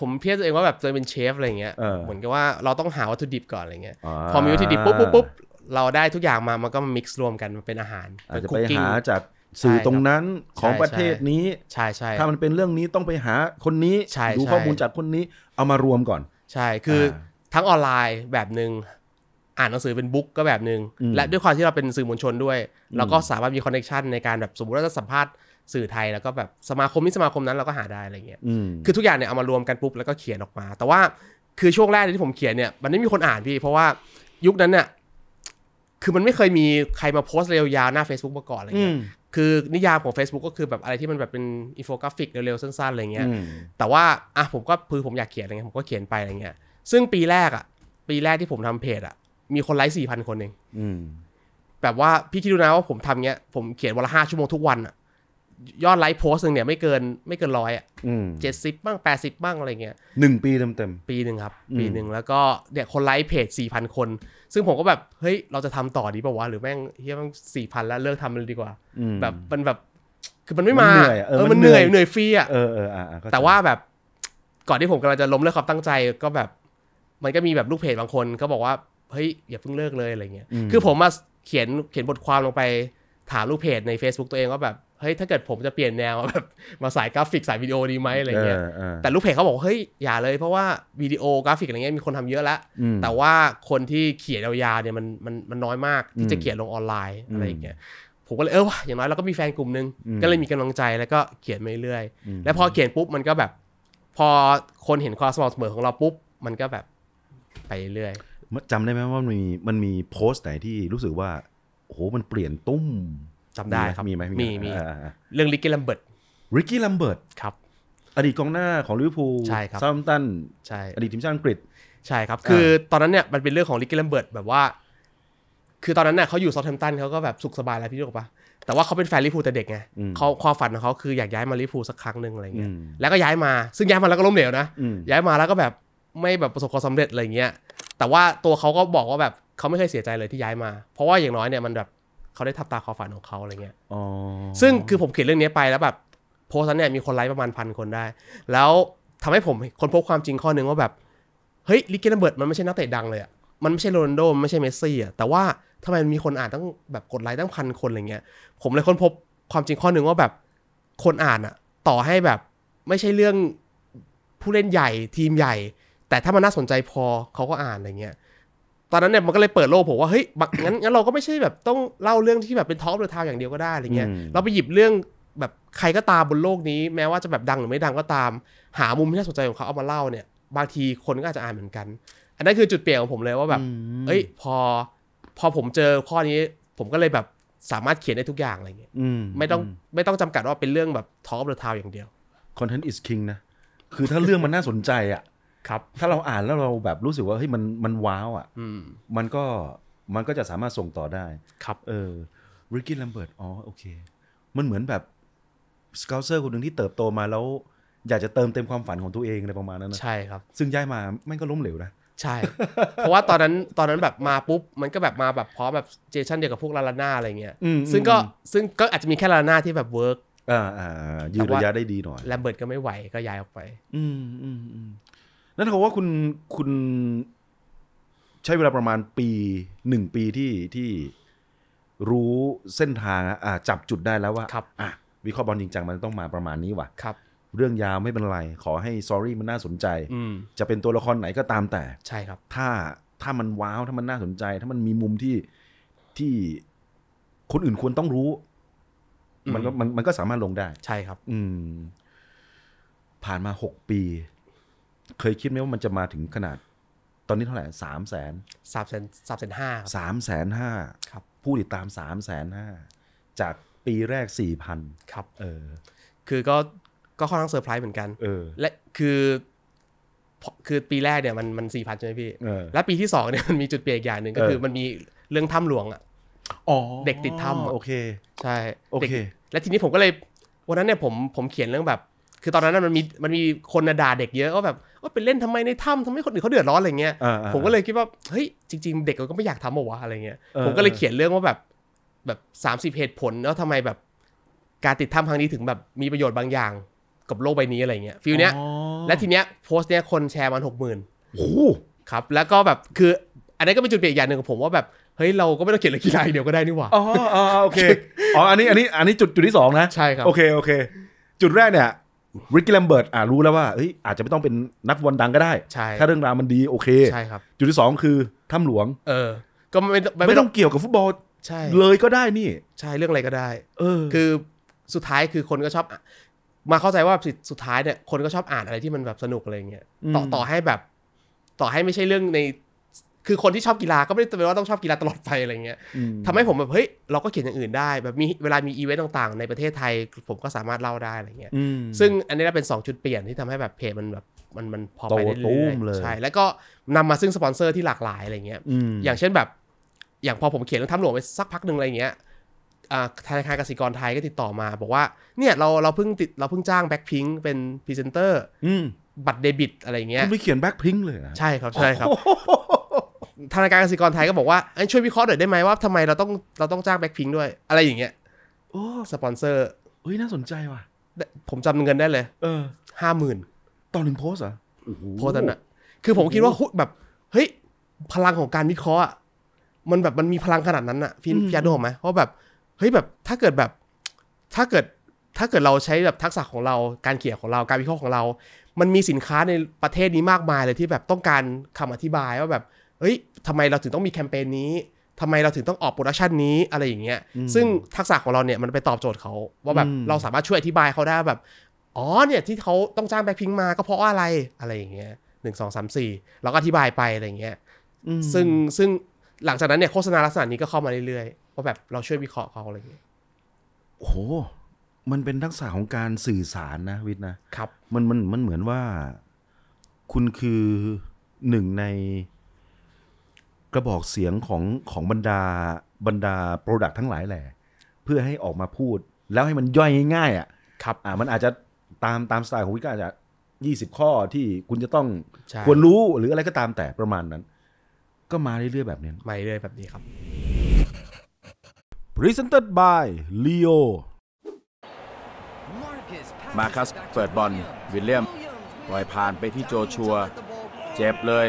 ผมเพี้ยนตัวเองว่าแบบจะเป็นเชฟอะไรเงี้ยเหมือนกับว่าเราต้องหาวัตถุดิบก่อนอะไรเงี้ยพอมีวัตถุดิบปุ๊บปุ๊บปุ๊บเราได้ทุกอย่างมามันก็มิกซ์รวมกันมันเป็นอาหารอาจจะไปหาจากสื่อตรงนั้นของประเทศนี้ใช่ใช่ถ้ามันเป็นเรื่องนี้ต้องไปหาคนนี้ ดูข้อมูลจากคนนี้เอามารวมก่อน ใช่คือทั้งออนไลน์แบบหนึ่งอ่านหนังสือเป็นบุ๊กก็แบบหนึ่งและด้วยความที่เราเป็นสื่อมวลชนด้วย เราก็สามารถมีคอนเนคชันในการแบบสมมติเราจะสัมภาษณ์สื่อไทยแล้วก็แบบสมาคมนี้สมาคมนั้น เราก็หาได้อะไรเงี้ยคือทุกอย่างเนี่ยเอามารวมกันปุ๊บแล้วก็เขียนออกมา แต่ว่าคือช่วงแรกที่ผมเขียนเนี่ยมันไม่มีคนอ่านพี่ เพราะว่ายุคนั้นเนี่ยคือมันไม่เคยมีใครมาโพสต์เร็วยาวหน้า Facebook มาก่อนอะไรเงี้ยคือนิยามของ Facebook ก็คือแบบอะไรที่มันแบบเป็น อินโฟกราฟิกเร็วๆสั้นๆ อะไรเงี้ยแต่ว่าอ่ะผมก็พือผมอยากเขียนอะไรเงี้ยผมก็เขียนไปอะไรเงี้ยซึ่งปีแรกอ่ะ ปีแรกที่ผมทำเพจอ่ะมีคนไลค์สี่พันคนเองแบบว่าพี่คิดดูนะว่าผมทำเงี้ยผมเขียนวันละห้าชั่วโมงทุกวันอ่ะยอดไลค์โพสหนึ่งเนี่ยไม่เกินไม่เกินร้อยอ่ะเจ็ดสิบบ้างแปดสิบบ้างอะไรเงี้ยหนึ่งปีเต็มๆปีหนึ่งครับ ปีหนึ่งแล้วก็เนี่ยคนไลค์เพจสี่พันคน ซึ่งผมก็แบบเฮ้ย เราจะทำต่อดีป่าวะหรือแม่งเฮียแม่งสี่พันแล้วเลิกทำเลยดีกว่า แบบมันแบบคือมันไม่มาเออมันเหนื่อยเหนื่อยฟรีอ่ะเออเอออ่ะแต่ว่าแบบก่อนที่ผมกำลังจะล้มเลิกความตั้งใจ ก็แบบ มันก็มีแบบลูกเพจบางคนเขาบอกว่าเฮ้ยอย่าเพิ่งเลิกเลยอะไรเงี้ยคือผมมาเขียนเขียนบทความลงไปถามลูกเพจใน Facebook ตัวเองว่าแบบเฮ้ยถ้าเกิดผมจะเปลี่ยนแนวแบบมาสายกราฟิกสายวิดีโอดีไหมอะไรเงี้ยแต่ลูกเพจเขาบอกเฮ้ยอย่าเลย เพราะว่าวิดีโอกราฟิกอะไรเงี้ยมีคนทำเยอะแล้วแต่ว่าคนที่เขียนยาวๆเนี่ยมันมันมันน้อยมาก ที่จะเขียนลงออนไลน์อะไรเงี้ยผมก็เลยเออวะอย่างน้อยเราก็มีแฟนกลุ่มนึงก็เลยมีกำลังใจแล้วก็เขียนมปเรื่อยแล้วพอเขียนปุ๊บมันก็แบบ พอคนเห็นความสม่ำเสมอของเราปุ๊บมันก็แบบไปเรื่อยจำได้ไหมว่ามันมีมันมีโพสต์ไหนที่รู้สึกว่าโอ้โหมันเปลี่ยนตุ้มจำได้ครับมีไหมมีมีเรื่องลิกกี้ลัมเบิร์ตริกกี้ลัมเบิร์ตครับอดีตกองหน้าของลิเวอร์พูลใช่ครับซัมตันใช่อดีตทีมชาติอังกฤษใช่ครับคือตอนนั้นเนี่ยมันเป็นเรื่องของลิกกี้ลัมเบิร์ตแบบว่า คือตอนนั้นเนี่ยเขาอยู่ซอลแทมตันเขาก็แบบสุขสบายแล้วพี่รู้ปะแต่ว่าเขาเป็นแฟนลิเวอร์พูลแต่เด็กไงเขาความฝันของเขาคืออยากย้ายมาลิเวอร์พูลสักครั้งหนึ่งอะไรเงี้ยแล้วก็ย้ายมาซึ่งย้ายมาแล้วก็ล้มเหลวนะย้ายมาแล้วก็แบบไม่แบบประสบความสำเร็จอะไรเงี้ยแต่ว่าตัวเขาก็บอกว่าแบบเขาไม่เคยเสียใจเลยที่ย้ายมาเพราะว่าอย่างน้อยเนี่ยมันแบบเขาได้ทับตาความฝันของเขาอะไรเงี้ยซึ่งคือผมเขียนเรื่องนี้ไปแล้วแบบโพสต์นั้นเนี่ยมีคนไลค์ประมาณพันคนได้ แล้วทำให้ผมคนพบความจริงข้อนึงว่าแบบเฮ้ยลิเกนเบิร์ดมันไม่ใช่นักเตะดังเลยอะมันไม่ใช่โรนโดไม่ใช่เมสซี่อะแต่ว่าทำไมมีคนอ่านตั้งแบบกดไลค์ตั้งพันคนอะไรเงี้ย ผมเลยค้นพบความจริงข้อหนึ่งว่าแบบคนอ่านอะต่อให้แบบไม่ใช่เรื่องผู้เล่นใหญ่ทีมใหญ่ แต่ถ้ามันน่าสนใจพอเขาก็อ่านอะไรเงี้ยตอนนั้นเนี่ยมันก็เลยเปิดโลกผมว่า เฮ้ยบักงั้นงั้นเราก็ไม่ใช่แบบต้องเล่าเรื่องที่แบบเป็นท็อปเือทาวอย่างเดียวก็ได้อะไรเงี้ยเราไปหยิบเรื่องแบบใครก็ตามบนโลกนี้ แม้ว่าจะแบบดังหรือไม่ดังก็ตาม หามุมที่น่าสนใจของเขาเอามาเล่าเนี่ย บางทีคนก็อาจจะอ่านเหมือนกัน อันนั้นคือจุดเปลี่ยนของผมเลยว่าแบบ เอ้ยพอพอผมเจอข้อนี้ผมก็เลยแบบสามารถเขียนได้ทุกอย่างอะไรเงี้ยไม่ต้องไม่ต้องจำกัดว่าเป็นเรื่องแบบท็อปเือทาวอย่างเดียวคอนเทนต์ is king นะคือถ้าเรื่องมันน่าสนใจอ่ะครับถ้าเราอ่านแล้วเราแบบรู้สึกว่าเฮ้ยมันมันว้าวอ่ะมันก็มันก็จะสามารถส่งต่อได้ ครับ เออริกกี้ลัมเบิร์ตอ๋อโอเค มันเหมือนแบบสเกลเซอร์คนหนึ่งที่เติบโตมาแล้วอยากจะเติมเต็มความฝันของตัวเองอะไรประมาณนั้นนะใช่ครับซึ่งย้ายมาไม่ก็ล้มเหลวนะ ใช่ เพราะว่าตอนนั้นตอนนั้นแบบมาปุ๊บมันก็แบบมาแบบพร้อมแบบเจชันเดียวกับพวกลาลาน่าอะไรเงี้ยซึ่งก็ซึ่งก็อาจจะมีแค่ลาลาน่าที่แบบเวิร์กอ่าอ่ายืนระยะได้ดีหน่อยแลมเบิร์ตก็ไม่ไหวก็ย้ายออกไป อืมอืมอืมนั่นถืาว่าคุณคุณ ใช้เวลาประมาณปีหนึ่งปีที่ที่รู้เส้นทางอ่าจับจุดได้แล้วว่าครับอ่ะวิเคราะห์บอลจริงจังมันต้องมาประมาณนี้ว่ะครับ เรื่องยาวไม่เป็นไร ขอให้ซอรี่มันน่าสนใจอืจะเป็นตัวละครไหนก็ตามแต่ ใช่ครับ ถ้าถ้ามันว้าวถ้ามันน่าสนใจ ถ้ามันมีมุมที่ที่คนอื่นควรต้องรู้ มันก็มันมันก็สามารถลงได้ ใช่ครับ อืม ผ่านมาหกปีเคยคิดไหมว่ามันจะมาถึงขนาดตอนนี้เท่าไหร่สามแสนสามแสนสามแสนห้าสามแสนห้าครับ ผู้ติดตามสามแสนห้าจากปีแรกสี่พันครับ เออคือก็ก็ค่อนข้างเซอร์ไพรส์เหมือนกัน เออ และคือคือปีแรกเนี่ยมันมันสี่พันใช่ไหมพี่ แล้วปีที่สองเนี่ยมันมีจุดเปลี่ยนอย่างหนึ่งก็คือมันมีเรื่องถ้ำหลวงอ่ะเด็กติดถ้ำโอเค ใช่ โอเค และทีนี้ผมก็เลย วันนั้นเนี่ยผมผมเขียนเรื่องแบบ คือตอนนั้นมันมีมันมีคนด่าเด็กเยอะก็แบบว่าไปเล่นทำไมในถ้ำทำให้คนอื่นเขาเดือดร้อนอะไรเงี้ย ผมก็เลยคิดว่า เฮ้ยจริง ๆเด็กเราก็ไม่อยากทำหรอวะอะไรเงี้ย ผมก็เลยเขียนเรื่องว่าแบบแบบสามสิบเหตุผลแล้วทำไมแบบการติดถ้ำครั้งนี้ถึงแบบมีประโยชน์บางอย่างกับโลกใบนี้อะไรเงี้ยฟิลเนี้ยและทีเนี้ยโพสต์เนี้ยคนแชร์มันหกหมื่นครับแล้วก็แบบคืออันนี้ก็เป็นจุดเปลี่ยนอย่างหนึ่งของผมว่าแบบเฮ้ยเราก็ไม่ต้องเขียนอะไรกีฬาเดียวก็ได้นี่หว่าอ๋อโอเคอ๋ออันนี้อันนี้อันนี้จุดจุดที่สองนะใช่ครับโอเคโอเคจุดแรกเนี่ยริกกี้แลมเบิร์ตอ่ารู้แล้วว่าเอ้ยอาจจะไม่ต้องเป็นนักบอลดังก็ได้ใช่ถ้าเรื่องราวมันดีโอเคใช่ครับจุดที่สองคือถ้ำหลวง เออ ก็ไม่ไม่ต้องเกี่ยวกับฟุตบอลใช่ เลยก็ได้นี่ใช่เรื่องอะไรก็ได้ เออ คือสุดท้ายคือคนก็ชอบ มาเข้าใจว่าสุดท้ายเนี่ยคนก็ชอบอ่านอะไรที่มันแบบสนุกอะไรเงี้ยต่อต่อให้แบบ ต่อให้ไม่ใช่เรื่องในคือคนที่ชอบกีฬาก็ไม่ได้เปนว่าต้องชอบกีฬาตลอดไปอะไรเงี้ยทำให้ผมแบบเฮ้ยเราก็เขียนอย่างอื่นได้ แบบมีเวลามีอีเวนต์ต่างๆ ในประเทศไทยผมก็สามารถเล่าได้อะไรเงี้ย ซึ่งอันนี้เป็น 2 ชุดเปลี่ยนที่ทำให้แบบเพจมันแบบมันมันพอไปได้เรื่อยใช่แล้วก็นำมาซึ่งสปอนเซอร์ที่หลากหลายอะไรเงี้ย อย่างเช่นแบบอย่างพอผมเขียนเรื่องทำหลวงไปสักพักหนึ่งอะไรเงี้ยธนาคารกสิกรไทยก็ติดต่อมา บอกว่าเนี่ยเราเราเพิ่งติดเราเพิ่งจ้างแบ็คพิงเป็นพรีเซนเตอร์บัตรเดบิตอะไรเงี้ยคุณไปเขียนแบ็คพิงเลยใช่ครับใช่ครับธนาคารกสิกรไทยก็บอกว่า ช่วยวิเคราะห์หน่อยได้ไหมว่าทำไมเราต้องเราต้องจ้างแบ็คพิงด้วย อะไรอย่างเงี้ย โอ้สปอนเซอร์ เฮ้ยน่าสนใจว่ะ ผมจำเงินได้เลย เออห้าหมื่นตอนหนึ่งโพสเหรอโพสนั้นอะ คือผมคิดว่าแบบเฮ้ยพลังของการวิเคราะห์อะมันแบบมันมีพลังขนาดนั้นอะพี่พี่อาดูไหมเพราะแบบ เฮ้ยแบบ ถ้าเกิดแบบ ถ้าเกิดถ้าเกิดเราใช้แบบทักษะของเรา การเขียนของเรา การวิเคราะห์ของเรา มันมีสินค้าในประเทศนี้มากมายเลยที่แบบต้องการคำอธิบายว่าแบบเฮ้ยทำไมเราถึงต้องมีแคมเปญนี้ ทำไมเราถึงต้องออกโปรดักชันนี้ อะไรอย่างเงี้ย ซึ่งทักษะของเราเนี่ยมันไปตอบโจทย์เขาว่าแบบเราสามารถช่วยอธิบายเขาได้แบบ อ๋อ เนี่ยที่เขาต้องจ้างแบ็คพิงมา ก็เพราะว่าอะไร อะไรอย่างเงี้ย หนึ่งสองสามสี่เราก็อธิบายไปอะไรอย่างเงี้ย ซึ่ง ซึ่งหลังจากนั้นเนี่ยโฆษณาลักษณะนี้ก็เข้ามาเรื่อยๆว่าแบบเราช่วยวิเคราะห์เขาอะไรอย่างเงี้ย โอ้โห มันเป็นทักษะของการสื่อสารนะวิทย์นะครับมันมันมันเหมือนว่า คุณคือหนึ่งในกระบอกเสียงของของบรรดาบรรดา โปรดักทั้งหลายแหละ เพื่อให้ออกมาพูดแล้วให้มันย่อยง่ายๆ อ่ะครับอ่ามันอาจจะตามตามสไตล์ของวิกาอาจจะยี่สิบข้อที่คุณจะต้องควรรู้หรืออะไรก็ตามแต่ประมาณนั้น ก็มาเรื่อยๆแบบนี้มาเรื่อยๆแบบนี้ครับ Presented by Leo มาคัสเปิดบอลวิลเลียมปล่อยผ่านไปที่โจชัวเจ็บเลย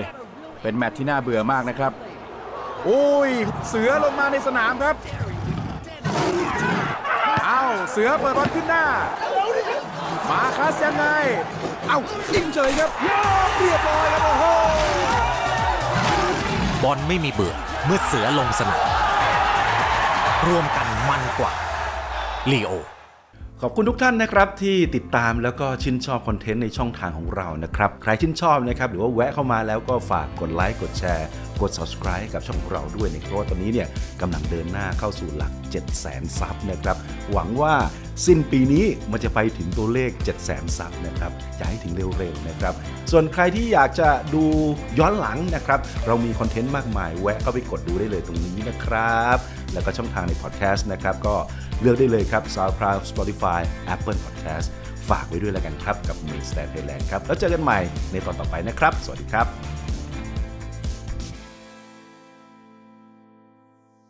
เป็นแมตช์ที่น่าเบื่อมากนะครับโอ้ย เสือลงมาในสนามครับ เอา้า เสือเปิดบอลขึ้นหน้า มาคัสยังไง เอา้ายิงเฉยครับเรียบร้อยครับ โอ้โหบอลไม่มีเบื่อเมื่อเสือลงสนามรวมกันมันกว่าลีโอขอบคุณทุกท่านนะครับที่ติดตามแล้วก็ชื่นชอบคอนเทนต์ในช่องทางของเรานะครับ ใครชื่นชอบนะครับ หรือว่าแวะเข้ามาแล้วก็ฝากกดไลค์ กดแชร์ กด subscribe กับช่องของเราด้วยในเพราะตอนนี้เนี่ย กำลังเดินหน้าเข้าสู่หลัก 7 0 0 0 0 0 ซับนะครับ หวังว่าสิ้นปีนี้มันจะไปถึงตัวเลข 7 0 0 0 0 0ับนะครับอยากให้ถึงเร็วๆ นะครับ ส่วนใครที่อยากจะดูย้อนหลังนะครับ เรามีคอนเทนต์มากมาย แวะเข้าไปกดดูได้เลยตรงนี้นะครับ แล้วก็ช่องทางในพอดแคสต์นะครับ ก็เลือกได้เลยครับ SoundCloud Spotify Apple Podcast ฝากไว้ด้วยแล้วกันครับ กับ m i n s t a ์ Thailand ครับ แล้วเจอกันใหม่ในตอนต่อไปนะครับ สวัสดีครับ